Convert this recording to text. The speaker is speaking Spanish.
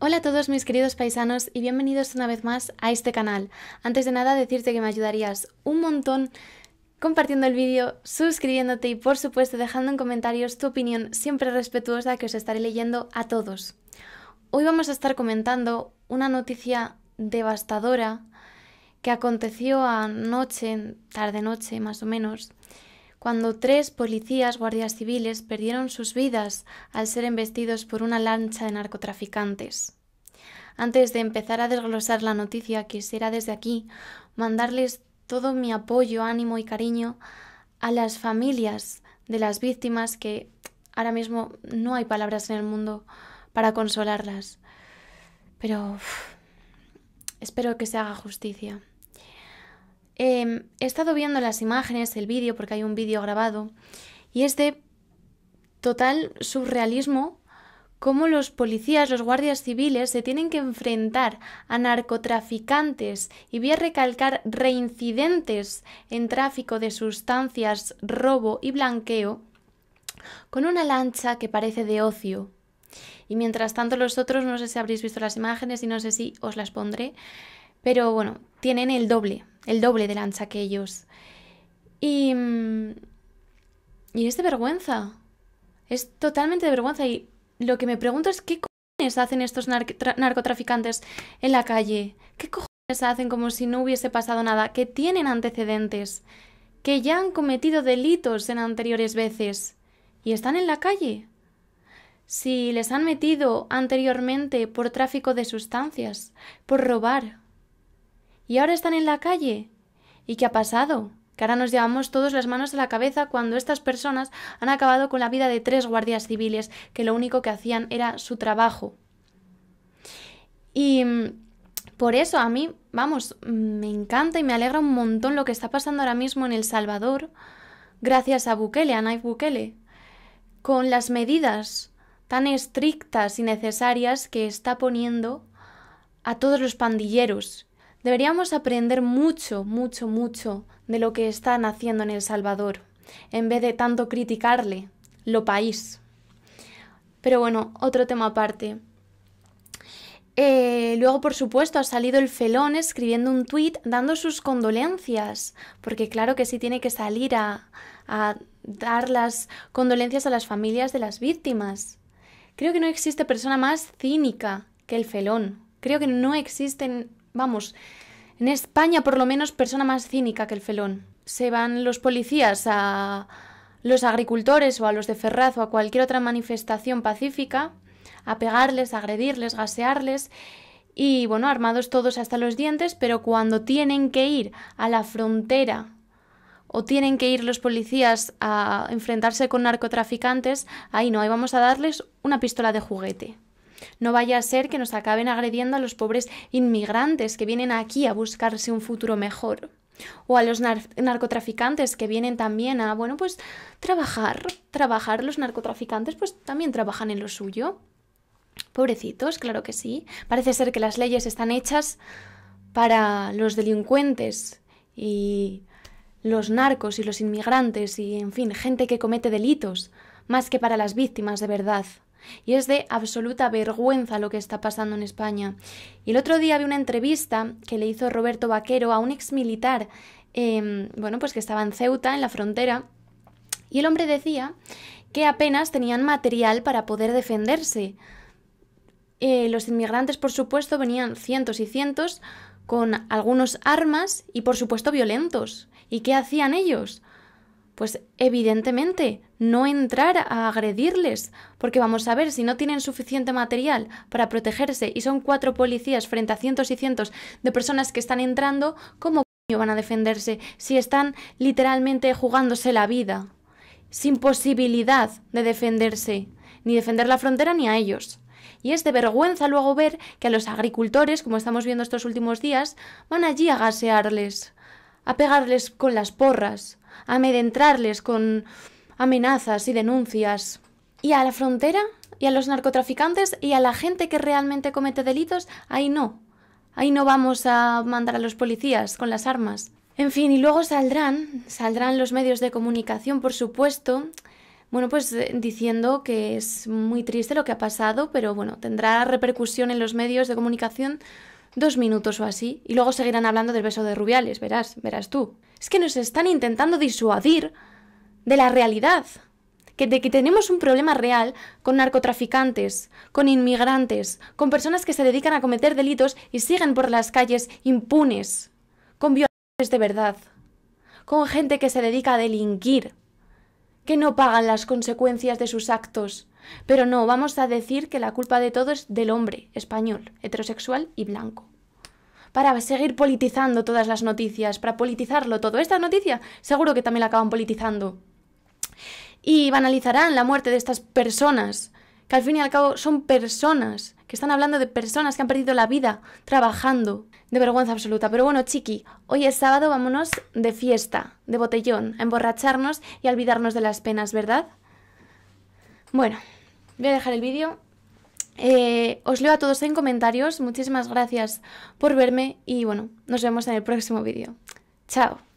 Hola a todos mis queridos paisanos y bienvenidos una vez más a este canal. Antes de nada decirte que me ayudarías un montón compartiendo el vídeo, suscribiéndote y por supuesto dejando en comentarios tu opinión siempre respetuosa que os estaré leyendo a todos. Hoy vamos a estar comentando una noticia devastadora que aconteció anoche, tarde noche más o menos, cuando tres policías guardias civiles perdieron sus vidas al ser embestidos por una lancha de narcotraficantes. Antes de empezar a desglosar la noticia, quisiera desde aquí mandarles todo mi apoyo, ánimo y cariño a las familias de las víctimas que ahora mismo no hay palabras en el mundo para consolarlas. Pero espero que se haga justicia. Em, he estado viendo las imágenes, el vídeo, porque hay un vídeo grabado, y es de total surrealismo cómo los policías, los guardias civiles se tienen que enfrentar a narcotraficantes y voy a recalcar reincidentes en tráfico de sustancias, robo y blanqueo con una lancha que parece de ocio. Y mientras tanto los otros, no sé si habréis visto las imágenes y no sé si os las pondré, pero bueno, tienen el doble, el doble de lanza que ellos. Y, mm, y es de vergüenza, es totalmente de vergüenza. Y lo que me pregunto es qué cojones hacen estos narcotraficantes en la calle, qué cojones hacen como si no hubiese pasado nada, que tienen antecedentes, que ya han cometido delitos en anteriores veces y están en la calle. Si les han metido anteriormente por tráfico de sustancias, por robar, ¿Y ahora están en la calle? ¿Y qué ha pasado? Que ahora nos llevamos todos las manos a la cabeza cuando estas personas han acabado con la vida de tres guardias civiles que lo único que hacían era su trabajo. Y mm, por eso a mí, vamos, mm, me encanta y me alegra un montón lo que está pasando ahora mismo en El Salvador, gracias a Bukele, a Nayib Bukele, con las medidas tan estrictas y necesarias que está poniendo a todos los pandilleros Deberíamos aprender mucho, mucho, mucho de lo que están haciendo en El Salvador, en vez de tanto criticarle lo país. Pero bueno, otro tema aparte. Eh, luego, por supuesto, ha salido el felón escribiendo un tuit dando sus condolencias, porque claro que sí tiene que salir a, a dar las condolencias a las familias de las víctimas. Creo que no existe persona más cínica que el felón. Creo que no existen Vamos, en España por lo menos persona más cínica que el felón. Se van los policías a los agricultores o a los de Ferraz o a cualquier otra manifestación pacífica a pegarles, a agredirles, gasearles y bueno, armados todos hasta los dientes, pero cuando tienen que ir a la frontera o tienen que ir los policías a enfrentarse con narcotraficantes, ahí no, ahí vamos a darles una pistola de juguete. No vaya a ser que nos acaben agrediendo a los pobres inmigrantes que vienen aquí a buscarse un futuro mejor o a los narcotraficantes que vienen también a, bueno, pues trabajar, trabajar, los narcotraficantes pues también trabajan en lo suyo. Pobrecitos, claro que sí. Parece ser que las leyes están hechas para los delincuentes y los narcos y los inmigrantes y, en fin, gente que comete delitos, más que para las víctimas de verdad. Y es de absoluta vergüenza lo que está pasando en España. Y el otro día vi una entrevista que le hizo Roberto Vaquero a un exmilitar, eh, bueno, pues que estaba en Ceuta, en la frontera, y el hombre decía que apenas tenían material para poder defenderse. Eh, los inmigrantes, por supuesto, venían cientos y cientos con algunos armas y, por supuesto, violentos. ¿Y qué hacían ellos? Pues evidentemente, no entrar a agredirles, porque vamos a ver, si no tienen suficiente material para protegerse y son cuatro policías frente a cientos y cientos de personas que están entrando, ¿cómo van a defenderse si están literalmente jugándose la vida? Sin posibilidad de defenderse, ni defender la frontera ni a ellos. Y es de vergüenza luego ver que a los agricultores, como estamos viendo estos últimos días, van allí a gasearles a pegarles con las porras, a amedrentarles con amenazas y denuncias. Y a la frontera, y a los narcotraficantes, y a la gente que realmente comete delitos, ahí no. Ahí no vamos a mandar a los policías con las armas. En fin, y luego saldrán, saldrán los medios de comunicación, por supuesto, bueno, pues eh, diciendo que es muy triste lo que ha pasado, pero bueno, tendrá repercusión en los medios de comunicación dos minutos o así, y luego seguirán hablando del beso de Rubiales, verás, verás tú. Es que nos están intentando disuadir de la realidad, que de que tenemos un problema real con narcotraficantes, con inmigrantes, con personas que se dedican a cometer delitos y siguen por las calles impunes, con violadores de verdad, con gente que se dedica a delinquir, que no pagan las consecuencias de sus actos. Pero no, vamos a decir que la culpa de todo es del hombre español, heterosexual y blanco para seguir politizando todas las noticias, para politizarlo todo. Esta noticia seguro que también la acaban politizando. Y banalizarán la muerte de estas personas, que al fin y al cabo son personas, que están hablando de personas que han perdido la vida trabajando. De vergüenza absoluta. Pero bueno, chiqui, hoy es sábado, vámonos de fiesta, de botellón, a emborracharnos y a olvidarnos de las penas, ¿verdad? Bueno, voy a dejar el vídeo eh, os leo a todos en comentarios. Muchísimas gracias por verme y bueno, nos vemos en el próximo vídeo. Chao.